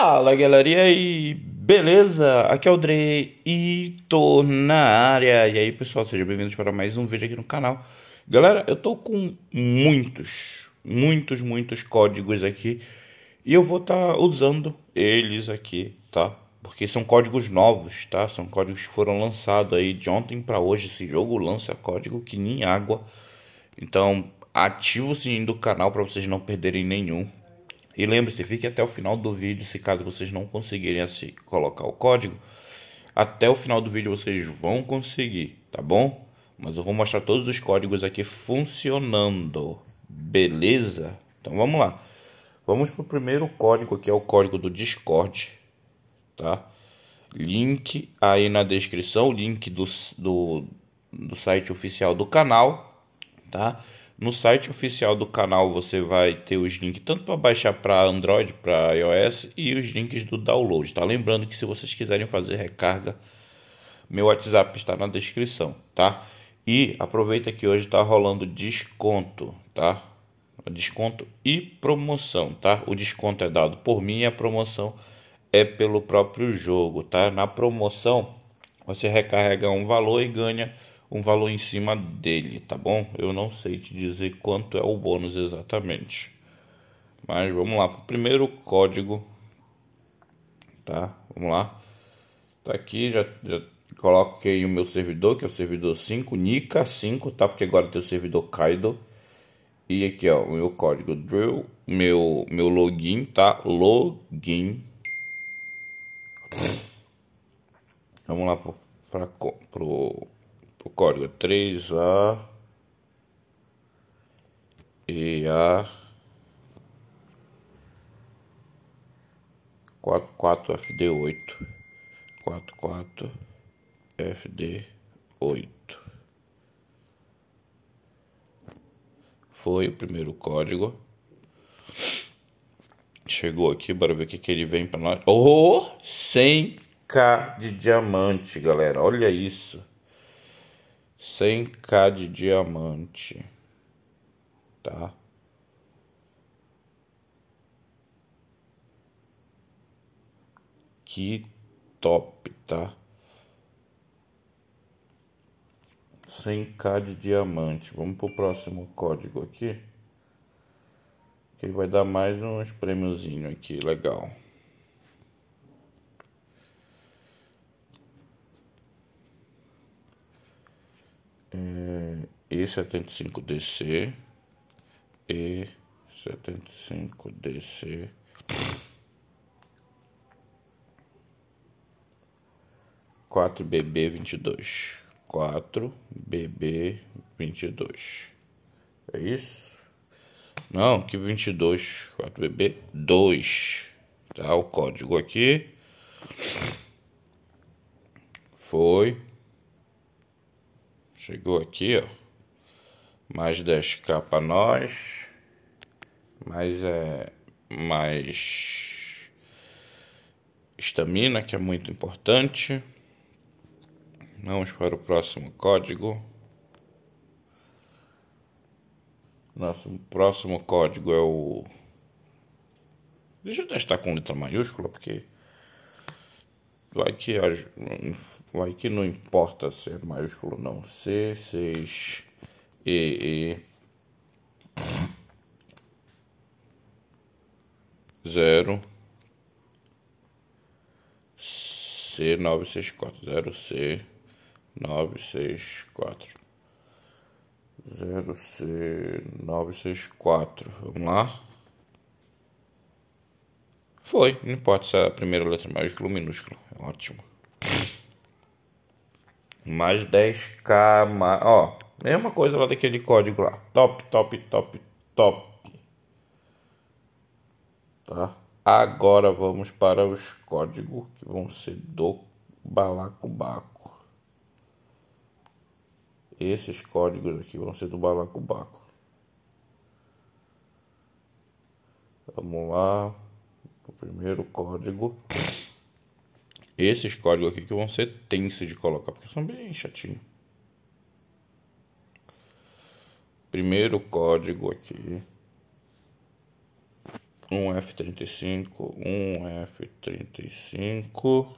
Fala galerinha aí, beleza? Aqui é o Dre e tô na área. E aí pessoal, sejam bem-vindos para mais um vídeo aqui no canal. Galera, eu tô com muitos, muitos, muitos códigos aqui e eu vou estar tá usando eles aqui, tá? Porque são códigos novos, tá? São códigos que foram lançados aí de ontem para hoje. Esse jogo lança código que nem água. Então, ativa o sininho do canal para vocês não perderem nenhum, e lembre-se, fique até o final do vídeo, se caso vocês não conseguirem assim, colocar o código, até o final do vídeo vocês vão conseguir, tá bom? Mas eu vou mostrar todos os códigos aqui funcionando, beleza? Então vamos lá. Vamos para o primeiro código, que é o código do Discord, tá? Link aí na descrição, link do, do, do site oficial do canal, Tá? No site oficial do canal você vai ter os links tanto para baixar para Android, para iOS e os links do download, tá? Lembrando que se vocês quiserem fazer recarga, meu WhatsApp está na descrição, tá? E aproveita que hoje está rolando desconto, tá? Desconto e promoção, tá? O desconto é dado por mim e a promoção é pelo próprio jogo, tá? Na promoção você recarrega um valor e ganha um valor em cima dele, tá bom? Eu não sei te dizer quanto é o bônus exatamente. Mas vamos lá, o primeiro código, tá? Vamos lá. Tá aqui, já, já coloquei o meu servidor, que é o servidor 5, Nika 5, tá? Porque agora tem o servidor Kaido. E aqui, ó, o meu código drill, meu, meu login, tá? Login. Vamos lá pro, pra, pro o código é A 3A EA 44FD8 44FD8 Foi o primeiro código Chegou aqui, bora ver o que, que ele vem para nós. Oh, 100k de diamante, galera. Olha isso. 100k de diamante, tá? Que top, tá? 100k de diamante. Vamos pro próximo código aqui. Que vai dar mais uns prêmiozinho aqui, legal. É, E75DC, E75DC. Quatro BB vinte e dois, quatro BB vinte e dois, é isso? Não, que vinte e dois, quatro BB dois, tá? O código aqui foi Chegou aqui, ó. Mais 10k para nós. Mais é mais estamina, que é muito importante. Vamos para o próximo código. Nosso próximo código é o Deixa eu testar com letra maiúscula, porque vai que, vai que não importa ser maiúsculo ou não. C, 6, E, E. Zero. C, quatro Zero, C, quatro Zero, C, quatro Vamos lá. Foi, não importa se a primeira letra maiúscula ou minúscula. É ótimo. Mais 10k, mais... ó, mesma coisa lá daquele código lá. Top, top, top, top. Tá? Agora vamos para os códigos que vão ser do balacobaco. Esses códigos aqui vão ser do balacobaco. Vamos lá. Primeiro código. Esses códigos aqui que vão ser tensos de colocar, porque são bem chatinhos. Primeiro código aqui. Um F35, um F35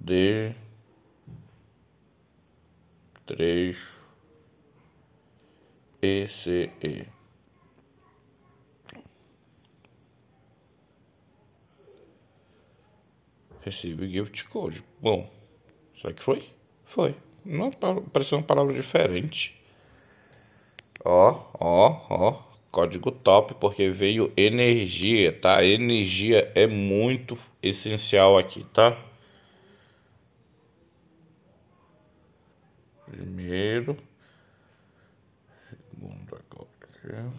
D três ECE. o gift code. Bom, será que foi? Foi. Não, pareceu uma palavra diferente. Ó, ó, ó. Código top, porque veio energia, tá? Energia é muito essencial aqui, tá? Primeiro. Segundo agora.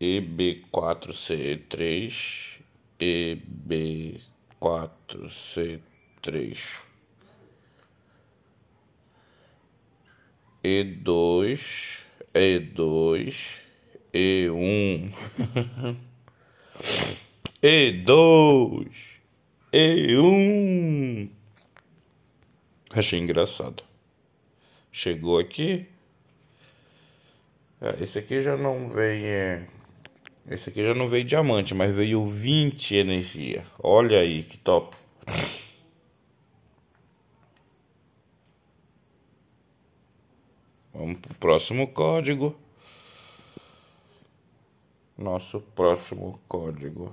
EB4C3, EB4C3, E2, E2, E1, E2, E1. Achei engraçado. Chegou aqui. Ah, esse aqui já não vem. É. Esse aqui já não veio diamante, mas veio 20 energia. Olha aí que top. Vamos pro próximo código. Nosso próximo código.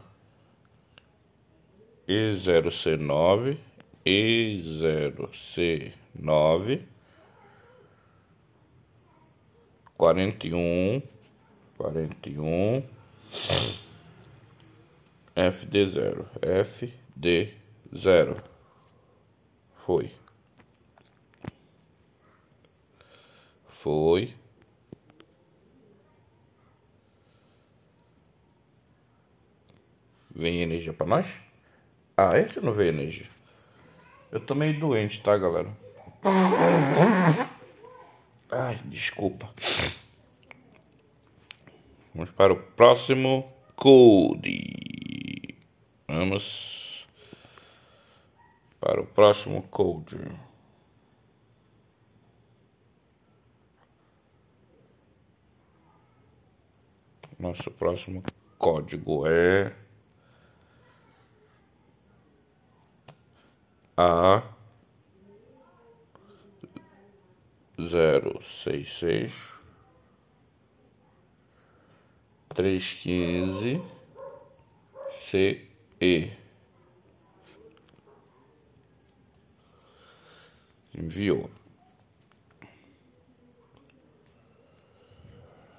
E0C9 E0C9 41 41 FD0, FD0. Foi. Foi. Vem energia para nós? Ah, esse não veio energia. Eu tô meio doente, tá, galera? Ai, desculpa. Vamos para o próximo code. Vamos para o próximo code. Nosso próximo código é A zero seis seis 315 CE. Enviou.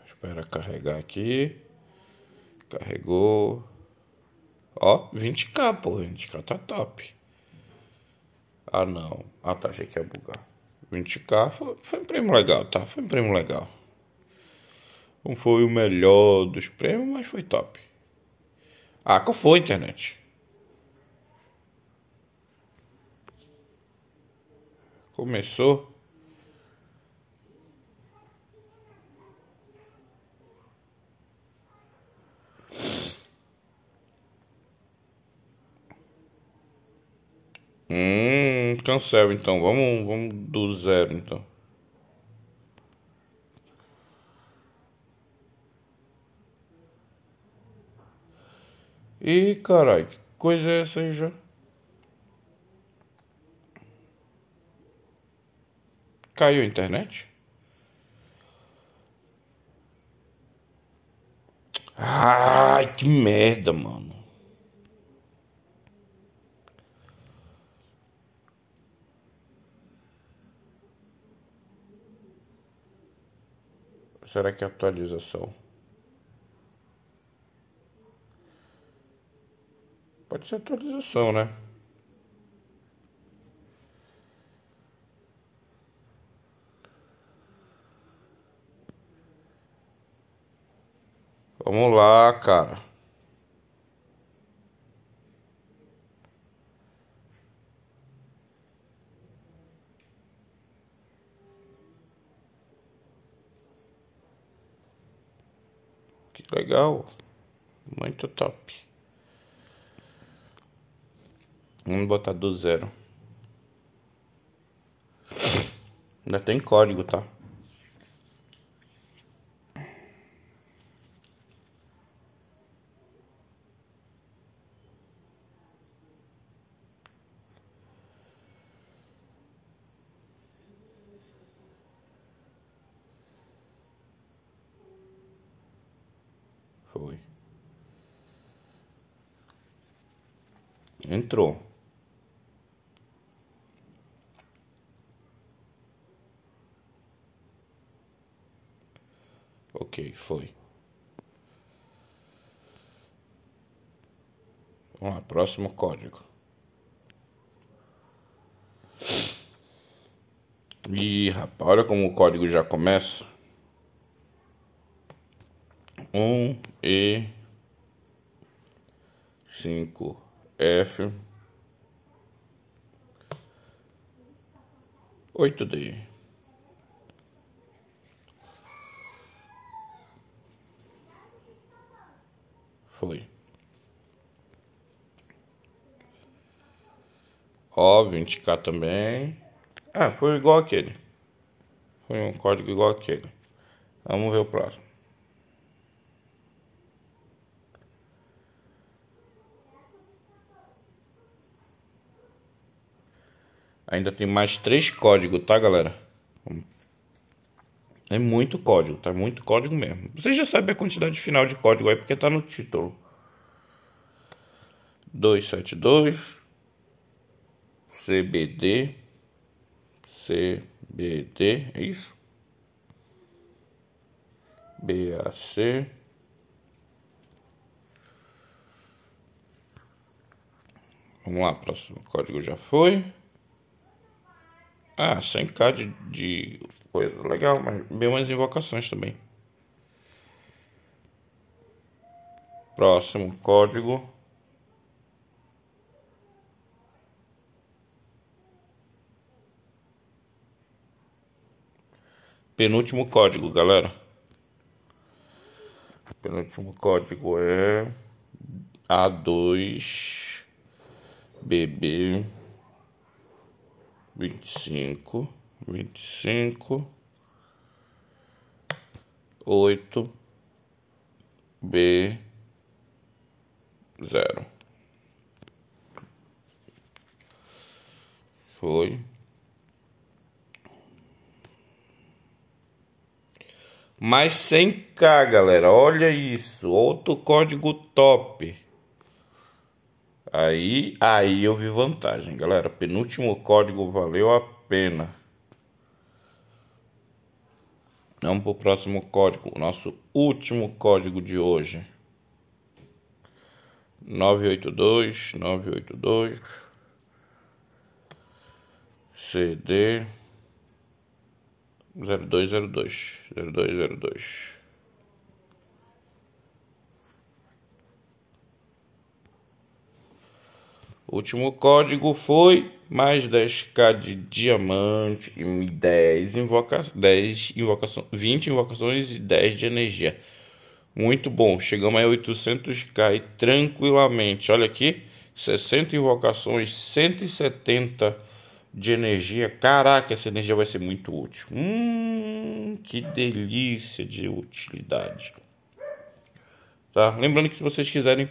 Espera carregar aqui. Carregou. Ó, 20k, pô. 20k tá top. Ah, não. Ah, tá. Achei que ia bugar. 20k foi, foi um prêmio legal, tá? Foi um prêmio legal. Não foi o melhor dos prêmios, mas foi top. Ah, qual foi, internet? Começou. Hum, cancela então. Vamos, vamos do zero então. E carai, que coisa é essa aí já? Caiu a internet? Ai, que merda, mano. Será que é atualização? Pode ser atualização, né? Vamos lá, cara. Que legal. Muito top. Vamos botar do zero. Ainda tem código, tá? Foi. Entrou. Ok, foi. Vamos lá, próximo código. Ih, rapaz, olha como o código já começa. Um e cinco F oito d Foi. Ó, 20k também. Ah, foi igual aquele. Foi um código igual aquele. Vamos ver o próximo. Ainda tem mais três códigos, tá, galera? Vamos é muito código, tá muito código mesmo. Vocês já sabem a quantidade final de código aí porque tá no título. 272 CBD CBD, é isso? BAC Vamos lá, próximo código já foi. Ah, 100k de, de coisa legal, mas bem umas invocações também. Próximo código. Penúltimo código, galera. Penúltimo código é A2BB vinte e cinco, vinte e cinco, oito B zero. Foi. Mas sem cá galera. Olha isso. Outro código top. Aí, aí eu vi vantagem, galera. Penúltimo código valeu a pena. Vamos para o próximo código, o nosso último código de hoje. 982, 982, CD 0202, 0202. último código foi mais 10k de diamante e 10 invocações, 10 invocações, 20 invocações e 10 de energia. Muito bom, chegamos a 800k tranquilamente. Olha aqui, 60 invocações, 170 de energia. Caraca, essa energia vai ser muito útil. Hum, que delícia de utilidade. Tá? Lembrando que se vocês quiserem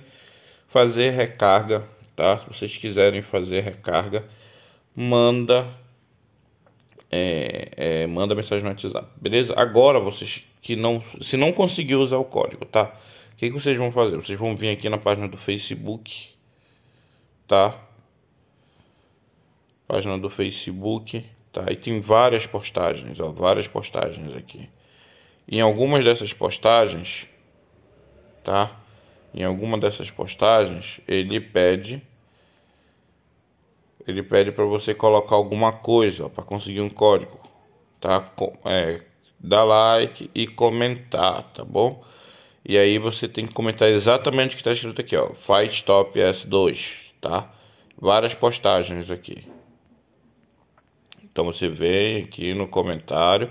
fazer recarga tá? Se vocês quiserem fazer recarga, manda é, é, manda mensagem no WhatsApp, beleza? Agora vocês que não, se não conseguir usar o código, tá? O que, que vocês vão fazer? Vocês vão vir aqui na página do Facebook, tá? Página do Facebook, tá? E tem várias postagens, ó, várias postagens aqui. Em algumas dessas postagens, tá? em alguma dessas postagens, ele pede ele pede para você colocar alguma coisa para conseguir um código, tá? É, dá like e comentar, tá bom? E aí você tem que comentar exatamente o que está escrito aqui, ó. Fight Top S2, tá? Várias postagens aqui. Então você vem aqui no comentário,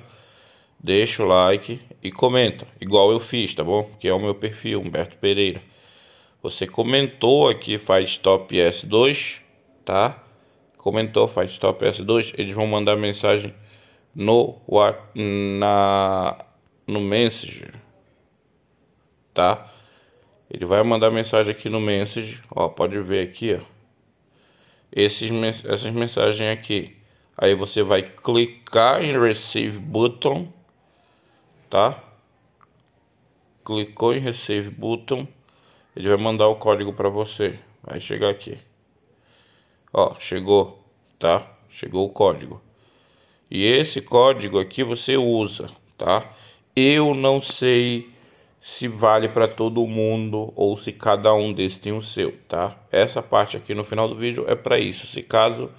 deixa o like e comenta, igual eu fiz, tá bom? Que é o meu perfil, Humberto Pereira. Você comentou aqui Firestop S2, tá? Comentou Firestop S2, eles vão mandar mensagem no na no Messenger, tá? Ele vai mandar mensagem aqui no Messenger, ó, pode ver aqui, ó. Esses, essas mensagens aqui. Aí você vai clicar em Receive Button, tá? Clicou em Receive Button ele vai mandar o código para você. Vai chegar aqui. Ó, chegou, tá? Chegou o código. E esse código aqui você usa, tá? Eu não sei se vale para todo mundo ou se cada um desses tem o seu, tá? Essa parte aqui no final do vídeo é para isso. Se caso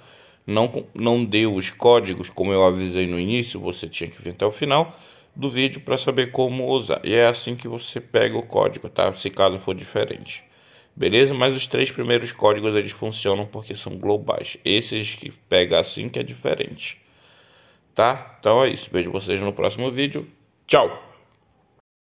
não não deu os códigos, como eu avisei no início, você tinha que vir até o final do vídeo para saber como usar. E é assim que você pega o código, tá? Se caso for diferente. Beleza? Mas os três primeiros códigos eles funcionam porque são globais. Esses que pega assim que é diferente. Tá? Então é isso. Vejo vocês no próximo vídeo. Tchau!